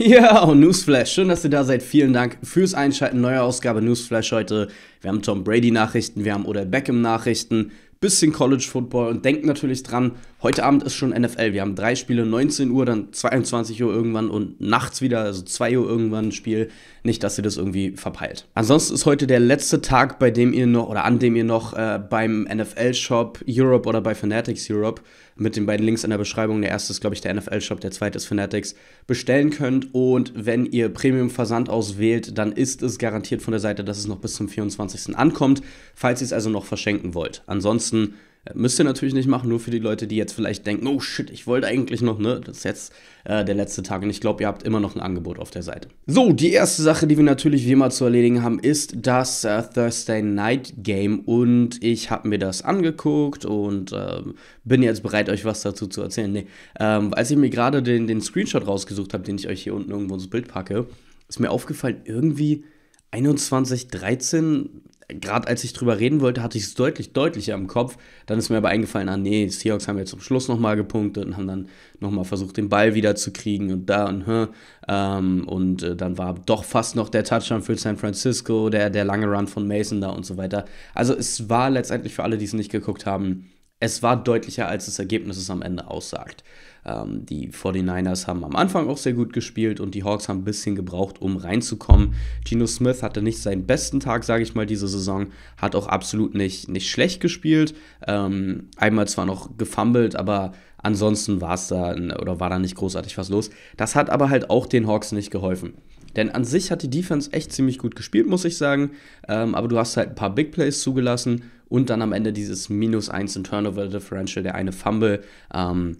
Ja, und Newsflash, schön, dass ihr da seid. Vielen Dank fürs Einschalten. Neue Ausgabe Newsflash heute. Wir haben Tom Brady Nachrichten, wir haben Odell Beckham Nachrichten, bisschen College Football und denkt natürlich dran, Heute Abend ist schon NFL. Wir haben drei Spiele, 19 Uhr, dann 22 Uhr irgendwann und nachts wieder, also 2 Uhr irgendwann ein Spiel. Nicht, dass ihr das irgendwie verpeilt. Ansonsten ist heute der letzte Tag, bei dem ihr noch oder an dem ihr noch äh, beim NFL-Shop Europe oder bei Fanatics Europe mit den beiden Links in der Beschreibung. Der erste ist, glaube ich, der NFL-Shop, der zweite ist Fanatics, bestellen könnt. Und wenn ihr Premium-Versand auswählt, dann ist es garantiert von der Seite, dass es noch bis zum 24. ankommt, falls ihr es also noch verschenken wollt. Ansonsten Müsst ihr natürlich nicht machen, nur für die Leute, die jetzt vielleicht denken, oh shit, ich wollte eigentlich noch, ne? Das ist jetzt äh, der letzte Tag und ich glaube, ihr habt immer noch ein Angebot auf der Seite. So, die erste Sache, die wir natürlich wie immer zu erledigen haben, ist das äh, Thursday Night Game und ich habe mir das angeguckt und ähm, bin jetzt bereit, euch was dazu zu erzählen. Nee, ähm, als ich mir gerade den, den Screenshot rausgesucht habe, den ich euch hier unten irgendwo ins Bild packe, ist mir aufgefallen, irgendwie 21, 13 gerade als ich drüber reden wollte, hatte ich es deutlich, deutlicher im Kopf. Dann ist mir aber eingefallen, ah nee, die Seahawks haben jetzt zum Schluss nochmal gepunktet und haben dann nochmal versucht, den Ball wiederzukriegen und da und hm. Ähm, und äh, dann war doch fast noch der Touchdown für San Francisco, der, der lange Run von Mason da und so weiter. Also es war letztendlich für alle, die es nicht geguckt haben, es war deutlicher, als das Ergebnis es am Ende aussagt. Ähm, die 49ers haben am Anfang auch sehr gut gespielt und die Hawks haben ein bisschen gebraucht, um reinzukommen. Geno Smith hatte nicht seinen besten Tag, sage ich mal, diese Saison, hat auch absolut nicht, nicht schlecht gespielt. Ähm, einmal zwar noch gefummelt, aber ansonsten war es da oder war da nicht großartig was los. Das hat aber halt auch den Hawks nicht geholfen. Denn an sich hat die Defense echt ziemlich gut gespielt, muss ich sagen. Ähm, aber du hast halt ein paar Big Plays zugelassen und dann am Ende dieses minus 1 in Turnover Differential, der eine Fumble. Ähm,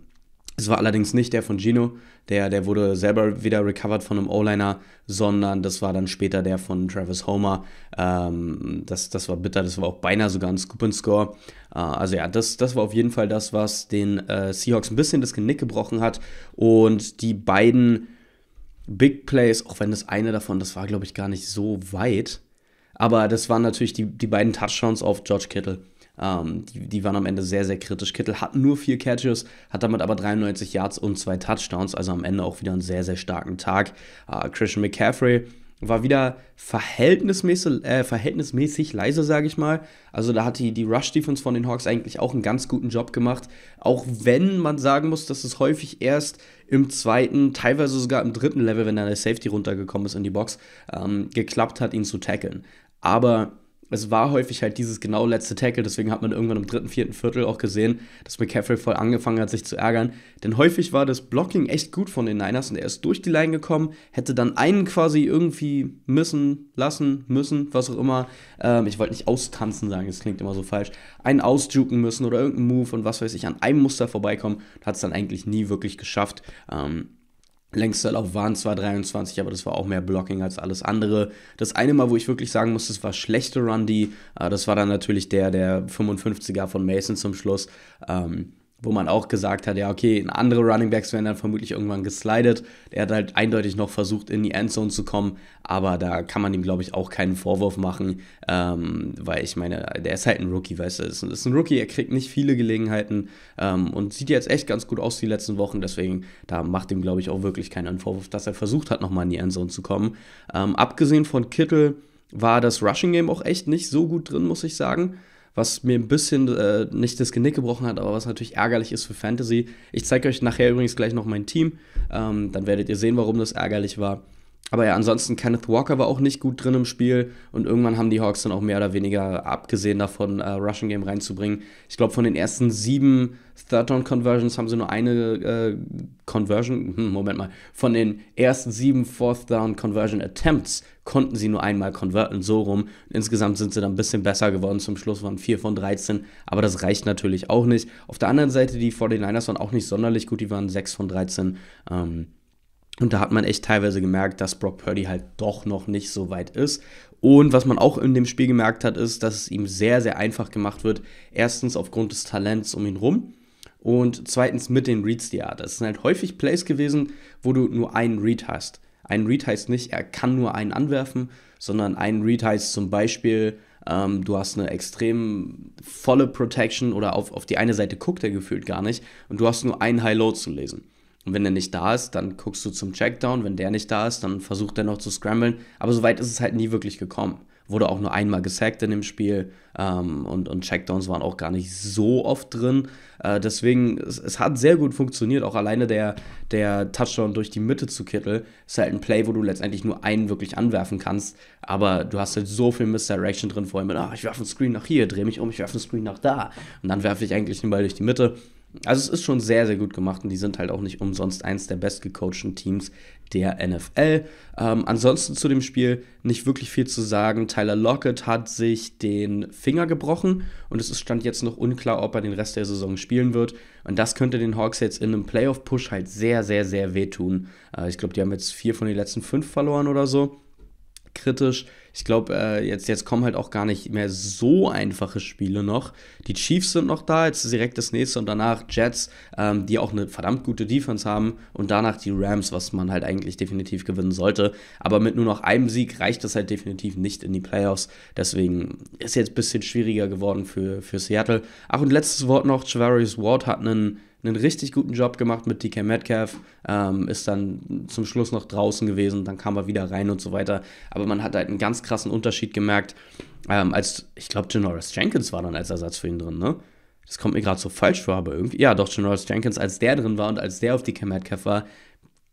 es war allerdings nicht der von Gino, der, der wurde selber wieder recovered von einem O-Liner, sondern das war dann später der von Travis Homer. Ähm, das, das war bitter, das war auch beinahe sogar ein Scoop-and-Score. Äh, also ja, das, das war auf jeden Fall das, was den äh, Seahawks ein bisschen das Genick gebrochen hat. Und die beiden Big Plays, auch wenn das eine davon, das war glaube ich gar nicht so weit, aber das waren natürlich die, die beiden Touchdowns auf George Kittle. Ähm, die, die waren am Ende sehr, sehr kritisch. Kittle hat nur vier Catches, hat damit aber 93 Yards und zwei Touchdowns, also am Ende auch wieder einen sehr, sehr starken Tag. Äh, Christian McCaffrey war wieder verhältnismäßig, äh, verhältnismäßig leise, sage ich mal. Also da hat die, die Rush-Defense von den Hawks eigentlich auch einen ganz guten Job gemacht. Auch wenn man sagen muss, dass es häufig erst im zweiten, teilweise sogar im dritten Level, wenn dann der Safety runtergekommen ist in die Box, ähm, geklappt hat, ihn zu tackeln. Aber es war häufig halt dieses genau letzte Tackle, deswegen hat man irgendwann im dritten, vierten Viertel auch gesehen, dass McCaffrey voll angefangen hat, sich zu ärgern. Denn häufig war das Blocking echt gut von den Niners und er ist durch die Line gekommen, hätte dann einen quasi irgendwie müssen, lassen, müssen, was auch immer. Ähm, ich wollte nicht austanzen sagen, das klingt immer so falsch. Einen ausjuken müssen oder irgendeinen Move und was weiß ich, an einem Muster vorbeikommen, hat es dann eigentlich nie wirklich geschafft. Ähm, Längster Lauf waren zwar 23, aber das war auch mehr Blocking als alles andere. Das eine Mal, wo ich wirklich sagen muss, das war schlechte Rundy, äh, das war dann natürlich der, der 55er von Mason zum Schluss. Ähm, wo man auch gesagt hat, ja, okay, andere Running Backs werden dann vermutlich irgendwann geslidet. Der hat halt eindeutig noch versucht, in die Endzone zu kommen, aber da kann man ihm, glaube ich, auch keinen Vorwurf machen, ähm, weil ich meine, der ist halt ein Rookie, weißt du, ist, ist ein Rookie, er kriegt nicht viele Gelegenheiten ähm, und sieht jetzt echt ganz gut aus die letzten Wochen, deswegen, da macht ihm, glaube ich, auch wirklich keinen Vorwurf, dass er versucht hat, nochmal in die Endzone zu kommen. Ähm, abgesehen von Kittel war das Rushing Game auch echt nicht so gut drin, muss ich sagen was mir ein bisschen äh, nicht das Genick gebrochen hat, aber was natürlich ärgerlich ist für Fantasy. Ich zeige euch nachher übrigens gleich noch mein Team, ähm, dann werdet ihr sehen, warum das ärgerlich war. Aber ja, ansonsten Kenneth Walker war auch nicht gut drin im Spiel und irgendwann haben die Hawks dann auch mehr oder weniger abgesehen davon, äh, Rushing Game reinzubringen. Ich glaube, von den ersten sieben Third-Down-Conversions haben sie nur eine äh, Conversion, hm, Moment mal, von den ersten sieben Fourth-Down-Conversion-Attempts konnten sie nur einmal konverten, so rum. Insgesamt sind sie dann ein bisschen besser geworden, zum Schluss waren 4 von 13, aber das reicht natürlich auch nicht. Auf der anderen Seite, die 49ers waren auch nicht sonderlich gut, die waren 6 von 13. Ähm, und da hat man echt teilweise gemerkt, dass Brock Purdy halt doch noch nicht so weit ist. Und was man auch in dem Spiel gemerkt hat, ist, dass es ihm sehr, sehr einfach gemacht wird. Erstens aufgrund des Talents um ihn rum. Und zweitens mit den Reads, die er hat. Es sind halt häufig Plays gewesen, wo du nur einen Read hast. Ein Read heißt nicht, er kann nur einen anwerfen, sondern ein Read heißt zum Beispiel, ähm, du hast eine extrem volle Protection oder auf, auf die eine Seite guckt er gefühlt gar nicht und du hast nur einen High-Low zu lesen. Und wenn der nicht da ist, dann guckst du zum Checkdown. Wenn der nicht da ist, dann versucht er noch zu scramblen. Aber so weit ist es halt nie wirklich gekommen. Wurde auch nur einmal gesackt in dem Spiel ähm, und, und Checkdowns waren auch gar nicht so oft drin. Äh, deswegen, es, es hat sehr gut funktioniert. Auch alleine der, der Touchdown durch die Mitte zu Kittel ist halt ein Play, wo du letztendlich nur einen wirklich anwerfen kannst. Aber du hast halt so viel Misdirection drin, vor allem mit, ah, ich werfe einen Screen nach hier, drehe mich um, ich werfe einen Screen nach da. Und dann werfe ich eigentlich den Ball durch die Mitte. Also es ist schon sehr, sehr gut gemacht und die sind halt auch nicht umsonst eins der bestgecoachten Teams der NFL. Ähm, ansonsten zu dem Spiel nicht wirklich viel zu sagen. Tyler Lockett hat sich den Finger gebrochen und es ist stand jetzt noch unklar, ob er den Rest der Saison spielen wird. Und das könnte den Hawks jetzt in einem Playoff-Push halt sehr, sehr, sehr wehtun. Äh, ich glaube, die haben jetzt vier von den letzten fünf verloren oder so. Kritisch. Ich glaube, äh, jetzt, jetzt kommen halt auch gar nicht mehr so einfache Spiele noch. Die Chiefs sind noch da, jetzt direkt das nächste und danach Jets, ähm, die auch eine verdammt gute Defense haben und danach die Rams, was man halt eigentlich definitiv gewinnen sollte. Aber mit nur noch einem Sieg reicht das halt definitiv nicht in die Playoffs. Deswegen ist jetzt ein bisschen schwieriger geworden für, für Seattle. Ach, und letztes Wort noch: Javarius Ward hat einen einen richtig guten Job gemacht mit DK Metcalf, ähm, ist dann zum Schluss noch draußen gewesen, dann kam er wieder rein und so weiter. Aber man hat halt einen ganz krassen Unterschied gemerkt, ähm, als ich glaube, Janoris Jenkins war dann als Ersatz für ihn drin, ne? Das kommt mir gerade so falsch vor, aber irgendwie. Ja, doch, Janoris Jenkins, als der drin war und als der auf DK Metcalf war,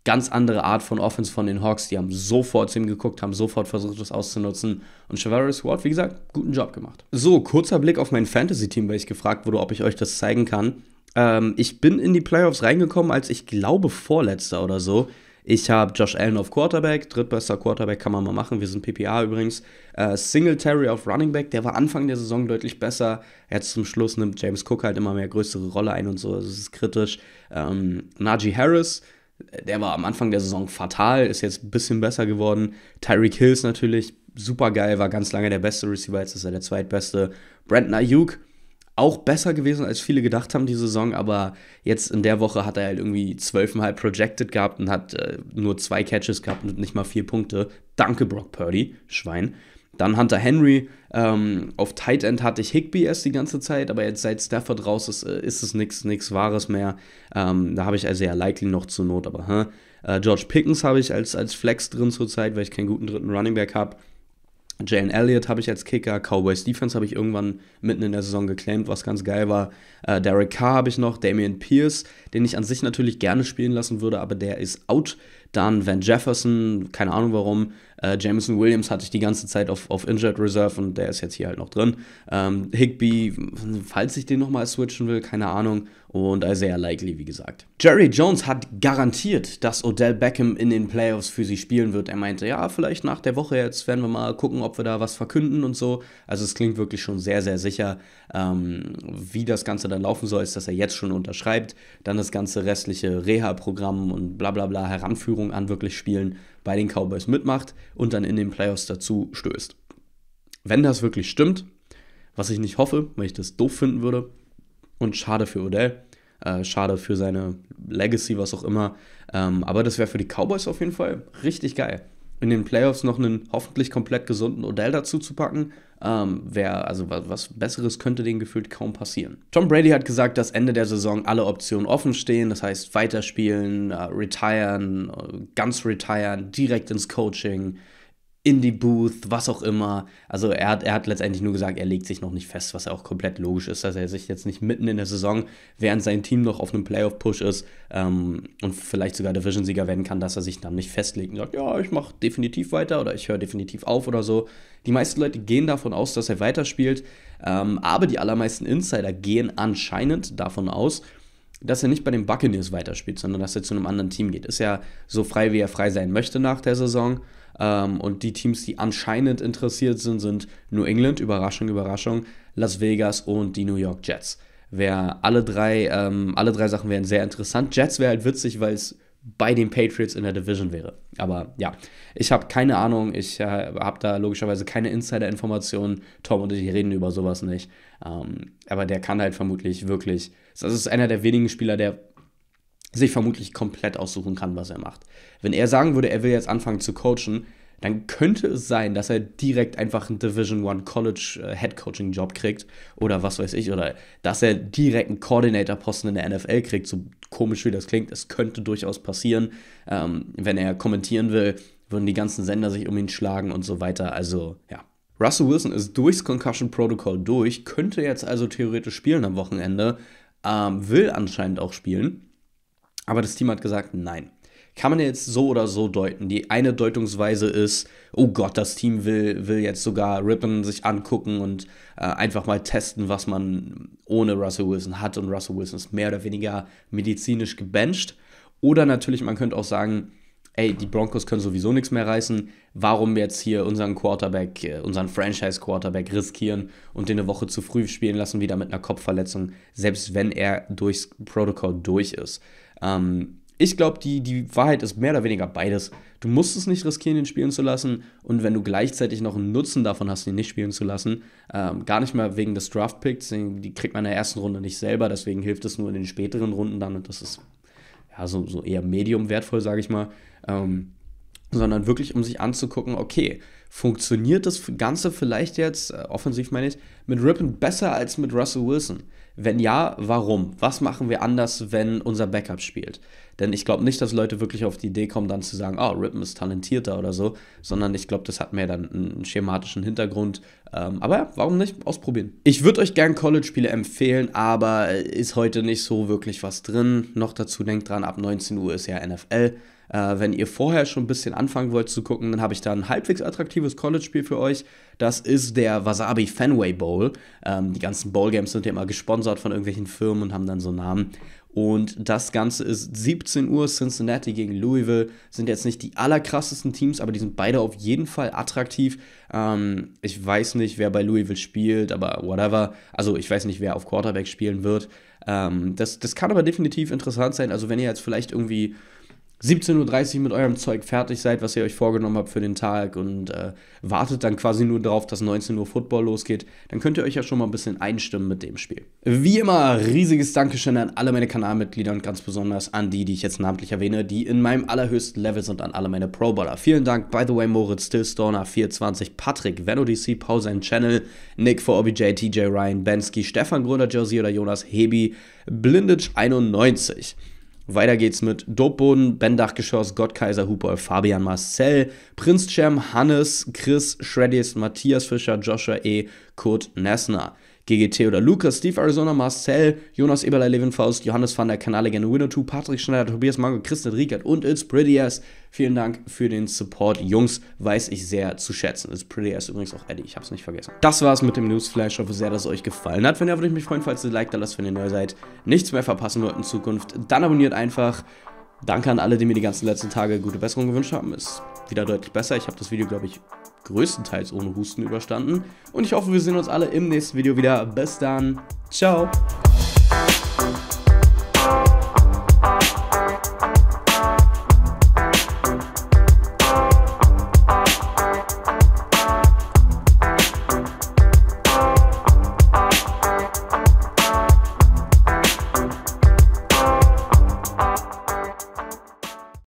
ganz andere Art von Offense von den Hawks. Die haben sofort zu ihm geguckt, haben sofort versucht, das auszunutzen. Und Chavaris Ward, wie gesagt, guten Job gemacht. So, kurzer Blick auf mein Fantasy-Team, weil ich gefragt wurde, ob ich euch das zeigen kann. Ähm, ich bin in die Playoffs reingekommen, als ich glaube Vorletzter oder so. Ich habe Josh Allen auf Quarterback, drittbester Quarterback kann man mal machen, wir sind PPA übrigens. Äh, Singletary auf Running Back, der war Anfang der Saison deutlich besser. Jetzt zum Schluss nimmt James Cook halt immer mehr größere Rolle ein und so, das ist kritisch. Ähm, Najee Harris, der war am Anfang der Saison fatal, ist jetzt ein bisschen besser geworden. Tyreek Hills natürlich, super geil, war ganz lange der beste Receiver, jetzt ist er der zweitbeste. Brandon Ayuk, auch besser gewesen, als viele gedacht haben, die Saison, aber jetzt in der Woche hat er halt irgendwie zwölfmal projected gehabt und hat äh, nur zwei Catches gehabt und nicht mal vier Punkte. Danke, Brock Purdy, Schwein. Dann Hunter Henry. Ähm, auf Tight End hatte ich Higby erst die ganze Zeit, aber jetzt seit Stafford raus ist, äh, ist es nichts nix Wahres mehr. Ähm, da habe ich also ja Likely noch zur Not, aber hä? Äh, George Pickens habe ich als, als Flex drin zurzeit, weil ich keinen guten dritten Running Back habe. Jalen Elliott habe ich als Kicker, Cowboys Defense habe ich irgendwann mitten in der Saison geclaimed, was ganz geil war. Äh, Derek Carr habe ich noch, Damian Pierce, den ich an sich natürlich gerne spielen lassen würde, aber der ist out. Dann Van Jefferson, keine Ahnung warum. Äh, Jameson Williams hatte ich die ganze Zeit auf, auf Injured Reserve und der ist jetzt hier halt noch drin. Ähm, Higby, falls ich den nochmal switchen will, keine Ahnung. Und Isaiah Likely, wie gesagt. Jerry Jones hat garantiert, dass Odell Beckham in den Playoffs für sie spielen wird. Er meinte, ja, vielleicht nach der Woche jetzt werden wir mal gucken, ob wir da was verkünden und so. Also es klingt wirklich schon sehr, sehr sicher. Ähm, wie das Ganze dann laufen soll, ist, dass er jetzt schon unterschreibt. Dann das ganze restliche Reha-Programm und bla bla bla Heranführung an wirklich spielen bei den Cowboys mitmacht und dann in den Playoffs dazu stößt. Wenn das wirklich stimmt, was ich nicht hoffe, weil ich das doof finden würde und schade für Odell, äh, schade für seine Legacy, was auch immer, ähm, aber das wäre für die Cowboys auf jeden Fall richtig geil in den Playoffs noch einen hoffentlich komplett gesunden Odell dazu zu packen, ähm, wär, also was, was, Besseres könnte denen gefühlt kaum passieren. Tom Brady hat gesagt, dass Ende der Saison alle Optionen offen stehen, das heißt weiterspielen, äh, retiren, äh, ganz retiren, direkt ins Coaching, in die booth was auch immer. Also er hat, er hat letztendlich nur gesagt, er legt sich noch nicht fest, was ja auch komplett logisch ist, dass er sich jetzt nicht mitten in der Saison, während sein Team noch auf einem Playoff-Push ist ähm, und vielleicht sogar Division-Sieger werden kann, dass er sich dann nicht festlegt und sagt, ja, ich mache definitiv weiter oder ich höre definitiv auf oder so. Die meisten Leute gehen davon aus, dass er weiterspielt, ähm, aber die allermeisten Insider gehen anscheinend davon aus, dass er nicht bei den Buccaneers weiterspielt, sondern dass er zu einem anderen Team geht. Ist ja so frei, wie er frei sein möchte nach der Saison. Ähm, und die Teams, die anscheinend interessiert sind, sind New England, Überraschung, Überraschung, Las Vegas und die New York Jets. Wär alle drei, ähm, alle drei Sachen wären sehr interessant. Jets wäre halt witzig, weil es bei den Patriots in der Division wäre. Aber ja, ich habe keine Ahnung, ich äh, habe da logischerweise keine Insider-Informationen. Tom und ich reden über sowas nicht. Ähm, aber der kann halt vermutlich wirklich. Das ist einer der wenigen Spieler, der sich vermutlich komplett aussuchen kann, was er macht. Wenn er sagen würde, er will jetzt anfangen zu coachen, dann könnte es sein, dass er direkt einfach einen Division One College äh, Head Coaching Job kriegt oder was weiß ich oder dass er direkt einen Coordinator Posten in der NFL kriegt. So komisch wie das klingt, es könnte durchaus passieren, ähm, wenn er kommentieren will, würden die ganzen Sender sich um ihn schlagen und so weiter. Also ja. Russell Wilson ist durchs Concussion Protocol durch, könnte jetzt also theoretisch spielen am Wochenende, ähm, will anscheinend auch spielen. Aber das Team hat gesagt, nein. Kann man jetzt so oder so deuten. Die eine Deutungsweise ist, oh Gott, das Team will, will jetzt sogar Rippen sich angucken und äh, einfach mal testen, was man ohne Russell Wilson hat. Und Russell Wilson ist mehr oder weniger medizinisch gebencht. Oder natürlich, man könnte auch sagen, ey, die Broncos können sowieso nichts mehr reißen, warum jetzt hier unseren Quarterback, äh, unseren Franchise-Quarterback riskieren und den eine Woche zu früh spielen lassen, wieder mit einer Kopfverletzung, selbst wenn er durchs Protokoll durch ist. Ähm, ich glaube, die, die Wahrheit ist mehr oder weniger beides. Du musst es nicht riskieren, ihn spielen zu lassen. Und wenn du gleichzeitig noch einen Nutzen davon hast, ihn nicht spielen zu lassen, ähm, gar nicht mal wegen des Draft-Picks, die kriegt man in der ersten Runde nicht selber, deswegen hilft es nur in den späteren Runden dann. Und das ist ja so, so eher medium wertvoll, sage ich mal. Ähm, sondern wirklich um sich anzugucken, okay, funktioniert das Ganze vielleicht jetzt, äh, offensiv meine ich, mit Rippen besser als mit Russell Wilson? Wenn ja, warum? Was machen wir anders, wenn unser Backup spielt? Denn ich glaube nicht, dass Leute wirklich auf die Idee kommen, dann zu sagen, oh, Rippen ist talentierter oder so, sondern ich glaube, das hat mehr dann einen schematischen Hintergrund. Ähm, aber ja, warum nicht? Ausprobieren. Ich würde euch gern College-Spiele empfehlen, aber äh, ist heute nicht so wirklich was drin. Noch dazu denkt dran, ab 19 Uhr ist ja NFL. Äh, wenn ihr vorher schon ein bisschen anfangen wollt zu gucken, dann habe ich da ein halbwegs attraktives College-Spiel für euch. Das ist der Wasabi Fenway Bowl. Ähm, die ganzen Bowl-Games sind ja immer gesponsert von irgendwelchen Firmen und haben dann so Namen. Und das Ganze ist 17 Uhr, Cincinnati gegen Louisville. Sind jetzt nicht die allerkrassesten Teams, aber die sind beide auf jeden Fall attraktiv. Ähm, ich weiß nicht, wer bei Louisville spielt, aber whatever. Also ich weiß nicht, wer auf Quarterback spielen wird. Ähm, das, das kann aber definitiv interessant sein. Also wenn ihr jetzt vielleicht irgendwie 17.30 Uhr mit eurem Zeug fertig seid, was ihr euch vorgenommen habt für den Tag und äh, wartet dann quasi nur darauf, dass 19 Uhr Football losgeht, dann könnt ihr euch ja schon mal ein bisschen einstimmen mit dem Spiel. Wie immer, riesiges Dankeschön an alle meine Kanalmitglieder und ganz besonders an die, die ich jetzt namentlich erwähne, die in meinem allerhöchsten Level sind, an alle meine Pro-Baller. Vielen Dank, by the way, Moritz, Stillstorner, 420, Patrick, VenoDC, sein Channel, Nick for OBJ, TJ Ryan, Bensky, Stefan Gründer, Josie oder Jonas Hebi, Blindage91. Weiter geht's mit Dopboden, Ben Dachgeschoss, Gottkaiser, Hupol, Fabian Marcel, Prinz Cem, Hannes, Chris, Shreddies, Matthias Fischer, Joshua E., Kurt Nessner. GGT oder Lucas, Steve Arizona, Marcel, Jonas Eberle, Levin Faust, Johannes van der Kanale, Gerne 2, Patrick Schneider, Tobias Mango, Christian Rieckert und It's Pretty Ass. Vielen Dank für den Support, Jungs. Weiß ich sehr zu schätzen. It's Pretty Ass übrigens auch Eddie, ich hab's nicht vergessen. Das war's mit dem Newsflash. Ich hoffe sehr, dass es euch gefallen hat. Wenn ja, würde ich mich freuen, falls ihr Like da lasst, wenn ihr neu seid. Nichts mehr verpassen wollt in Zukunft. Dann abonniert einfach. Danke an alle, die mir die ganzen letzten Tage gute Besserung gewünscht haben. Ist wieder deutlich besser. Ich habe das Video, glaube ich, größtenteils ohne Husten überstanden. Und ich hoffe, wir sehen uns alle im nächsten Video wieder. Bis dann. Ciao.